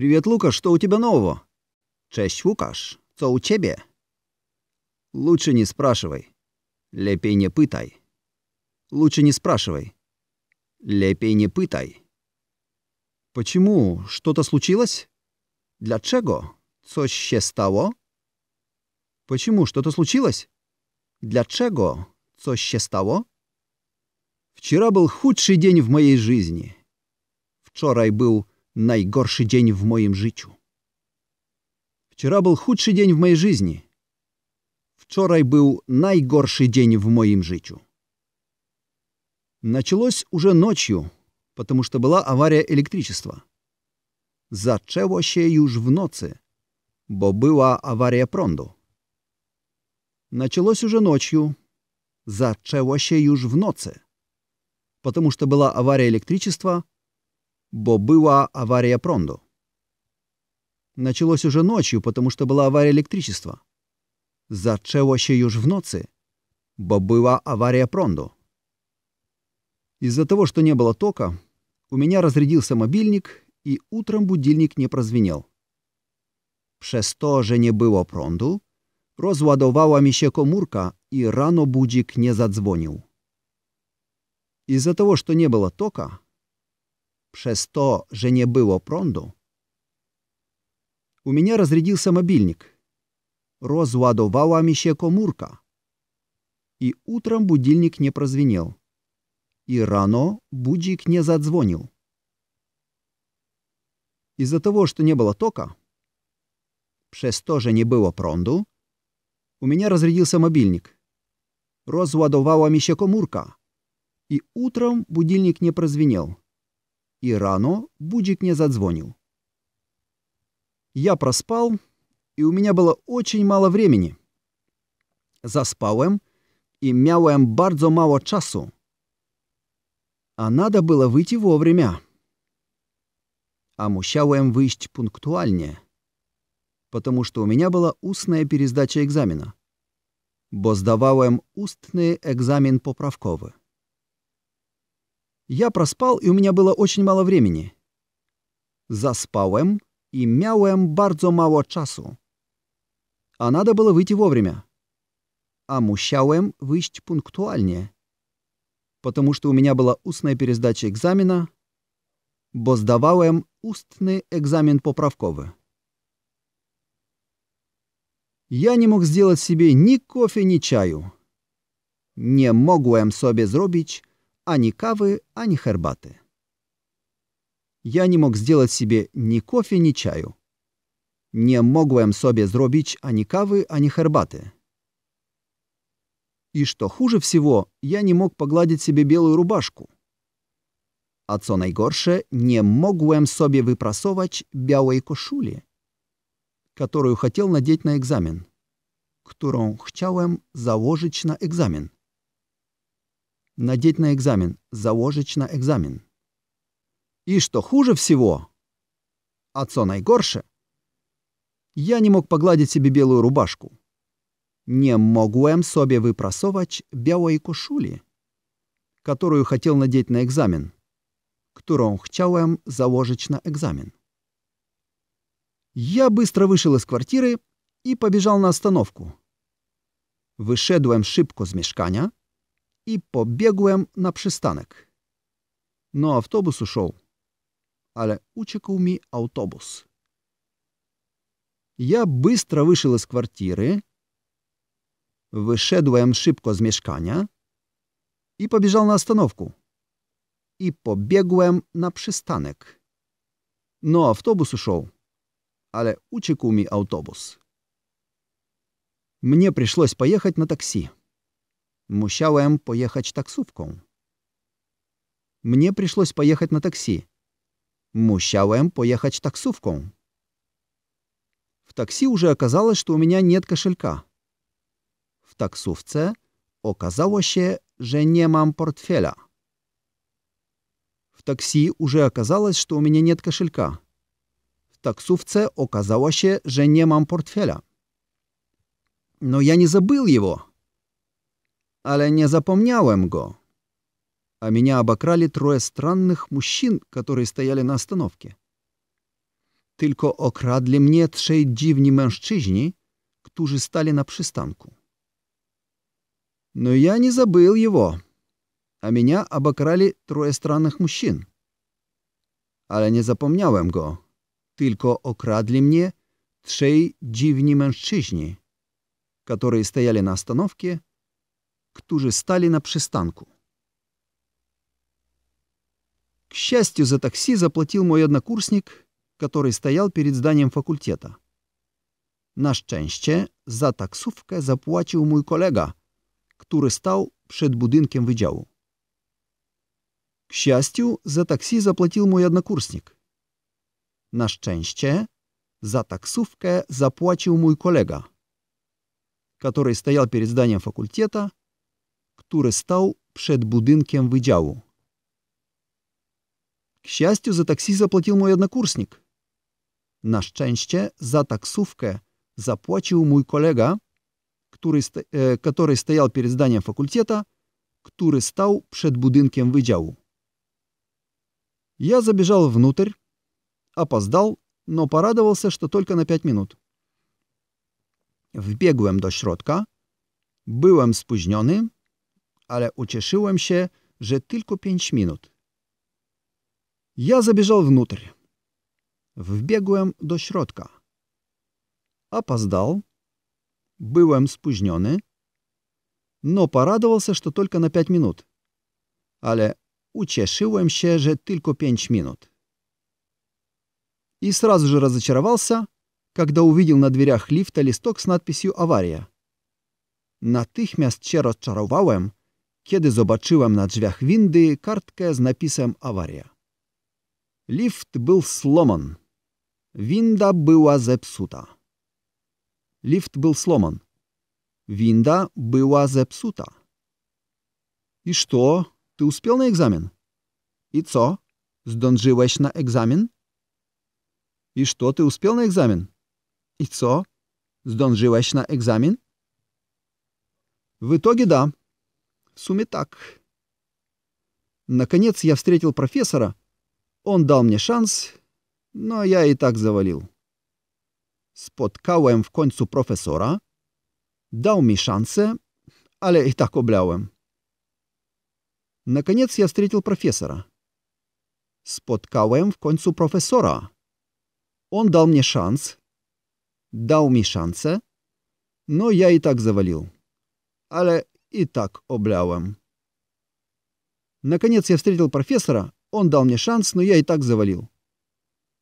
«Привет, Лукаш, что у тебя нового?» «Cześć, Лукаш, что у тебе?» «Лучше не спрашивай. Лепей не пытай. Лучше не спрашивай. Лепей не пытай». «Почему? Что-то случилось?» «Для чего? Что się stało?» «Почему? Что-то случилось?» «Для чего? Что się stało?» «Вчера был худший день в моей жизни. Вчорай был Найгорший день в моем życiu. Вчера был худший день в моей жизни. Вчорай был найгорший день в моем życiu. Началось уже ночью, потому что была авария электричества. Зачего Зачелося już в nocy, бо была авария пронду. Началось уже ночью. зачего Зачелося już в nocy, потому что была авария электричества, бо была авария prądu. Началось уже ночью, потому что была авария электричества. Zaczęło się już w nocy, bo była awaria prądu. Из-за того, что не было тока, у меня разрядился мобильник, и утром будильник не прозвенел. Przez то, że не было пронду, rozładowała mi się komórka i rano budzik nie Из-за того, что не было тока, Przez то, że nie było prądu. у меня разрядился мобильник. Rozładowała mi się komórka. И утром будильник не прозвенел. И рано будильник не задзвонил. Из-за того, что не было тока, przez то, że nie było prądu, у меня разрядился мобильник. Rozładowała mi się komórka. И утром будильник не прозвенел і рано будик не задзвонил. Я проспал, и у меня было очень мало времени. Zaspałem i miałem bardzo mało czasu. A nada było wyjść wowремя. А musiałem wyjść punktualnie, потому что у меня была устная пересдача экзамена. Bo zdawałem ustny egzamin poprawkowy. Я проспал, и у меня было очень мало времени. Заспałem и miałem bardzo мало часу. А надо было выйти вовремя. А musiałem выйти пунктуальнее. Потому что у меня была устная пересдача экзамена, бо здавałem устный экзамен поправковый. Я не мог сделать себе ни кофе, ни чаю. Не могу могłem себе zrobić ни кавы, ни хербаты. Я не мог сделать себе ни кофе, ни чаю. Nie mogłem sobie zrobić ani kawy, ani хербаты. И что хуже всего, я не мог погладить себе белую рубашку. А co не nie mogłem sobie wyprasować białej koszuli, которую хотел надеть на экзамен, которую chciałem заложить на экзамен надеть на экзамен, заложить экзамен. И что хуже всего, а отцо найгорше, я не мог погладить себе белую рубашку. Не могу могłem себе выпросовать białej koszuli, которую хотел надеть на экзамен, którą хотел założyć на экзамен. Я быстро вышел из квартиры и побежал на остановку. Wyszedłem szybko с mieszkania i pobiegłem na przystanek. No autobus uszł, ale uciekł mi autobus. Ja bystro вышел z kwartiry, wyszedłem szybko z mieszkania i побежал na stanowku. I pobiegłem na przystanek. No autobus uszł, ale uciekł mi autobus. Мне пришлось поехать на такси. Musiałem pojechać taksówką. Мне пришлось поехать на такси. Musiałem pojechać taksówką. В такси уже оказалось, что у меня нет кошелька. В таксówce оказалось, что że nie mam portfela. В такси уже оказалось, что у меня нет кошелька. В таксówce оказалось, что że nie mam portfela. Но я не забыл его. але не запомнял го. А меня обокрали трое странных мужчин, которые стояли на остановке. Tylko okradli mnie trzej dziwni mężczyźni, którzy stali na przystanku. Но я не забыл его, а меня обокрали трое странных мужчин. Ale nie zapomniałem go, tylko okradli mnie trzej dziwni mężczyźni, którzy stajali na остановке którzy stali na przystanku. К счастью, за такси заплатил мой однокурсник, который стоял перед зданием факультета. Na szczęście za taksówkę zapłacił mój kolega, który stał przed budynkiem wydziału. К счастью, za taksi zapłacił mój однокурсник. Na szczęście za taksówkę zapłacił mój kolega, który стоял перед zdaniem fakulteta który stał przed budynkiem wydziału. К счастью, за zapłacił заплатил мой однокурсник. Na szczęście za taksówkę zapłacił mój kolega, który, st e, który stojał przed zdaniem fakulteta, który stał przed budynkiem wydziału. Ja Я забежал внутрь, no poradował się, że tylko na 5 minut. Wbiegłem do środka, byłem spóźniony, ale ucieszyłem się, że tylko pięć minut. Ja zabieżał wnutr. Wbiegłem do środka. Опоздал. Byłem spóźniony. No poradował się, że tylko na pięć minut. Ale ucieszyłem się, że tylko pięć minut. И сразу же разочаровался, когда увидел на дверях лифта листок с надписью «Авария». Натыхмяст się rozczarowałem, kiedy zobaczyłam na drzwiach windy kartkę z napisem awaria. Lift był slomon. Winda była zepsuta. Lift był slomon. Winda была зепсута. И что? Ты успел на экзамен? И co? Zdążyłeś na egzamin? И что, ты успел на экзамен? И co? Zdążyłeś na egzamin? В итоге да. Сумитак. Наконец я встретил профессора. Он дал мне шанс, но я и tak zawalił. Spotkałem w końcu profesora. Dał mi szansę, ale i tak oblałem. Наконец я встретил профессора. Spotkałem w końcu profesora. Он дал мне шанс. Дал mi szansę, но я и tak zawalił. Ale и так облявым. Наконец я встретил профессора, он дал мне шанс, но я и так завалил.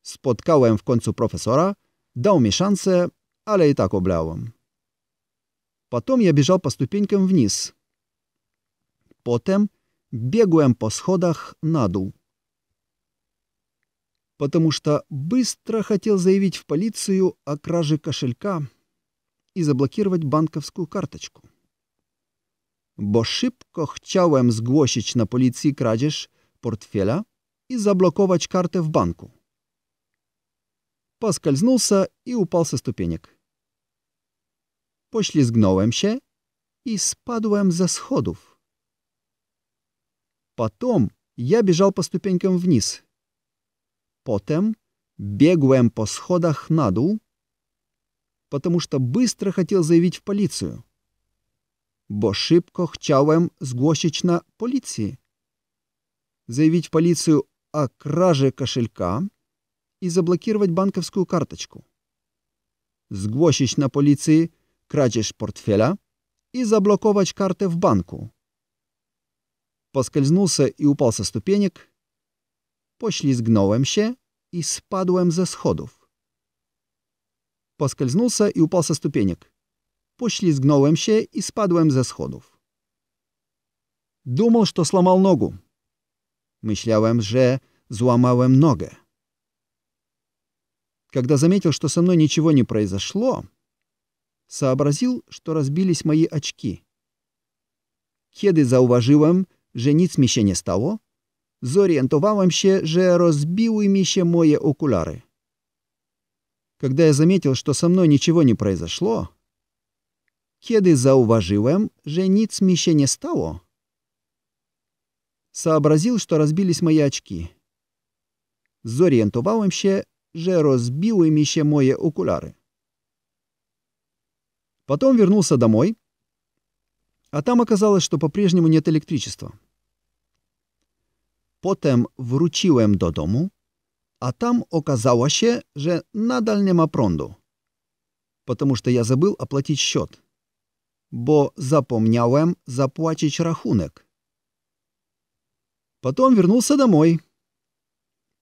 Spotkałem в końcu профессора дал мне szansę, але и так oblałem. Потом я бежал по ступенькам вниз. Потом бегуем по сходах надул. Потому что быстро хотел заявить в полицию о краже кошелька и заблокировать банковскую карточку. bo szybko chciałem zgłosić na policji kradzież portfela i zablokować kartę w banku. się i upadł ze stupieniek. Poślizgnąłem się i spadłem ze schodów. ja я po по w вниз. Potem biegłem po schodach na dół, потому что быстро хотел заявить в полицию bo szybko chciałem zgłosić na policję. Zajwić policję o kraży kaszelka i zablokować bankowską karteczkę. Zgłosić na policję kradzież portfela i zablokować kartę w banku. Poskalznulся i upał ze stopieniek. Poślizgnąłem się i spadłem ze schodów. Poskalznulся i upał ze stopieniek. Poślizgnąłem się i spadłem ze schodów. Думал, что сломал ногу. Myślałem, że złamałem nogę. Когда заметил, что со мной ничего не произошло, сообразил, что разбились мои очки. Kiedy zauważyłem, że nic mi się nie stało, zorientowałem się, że rozbiły mi się moje okulary. Когда я заметил, что со мной ничего не произошло, Кеды зауваживаем, że nic mi się nie сообразил, что разбились мои очки. Зорієнтувałem się, że rozbiły mi еще мои okulary. Потом вернулся домой, а там оказалось, что по-прежнему нет электричества. Потом вручил им до a а там оказалось, że nadal nie ma prądu, потому что я забыл оплатить счет бо запомняв заплатить рахунок. Потом вернулся домой.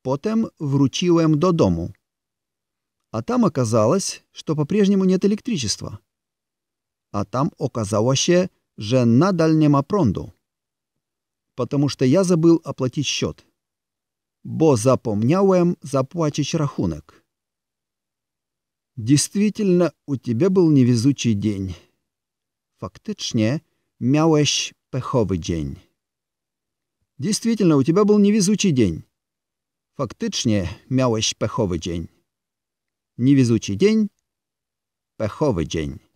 Потом вручил до дому. А там оказалось, что по-прежнему нет электричества. А там оказалось, же на дальнем опронду. Потому что я забыл оплатить счет. Бо запомнял заплатить рахунок. Действительно, у тебя был невезучий день. Faktycznie miałeś pechowy dzień. Действительно, у тебя был невезучий день. Faktycznie miałeś pechowy dzień. Niewezучий dzień, pechowy dzień.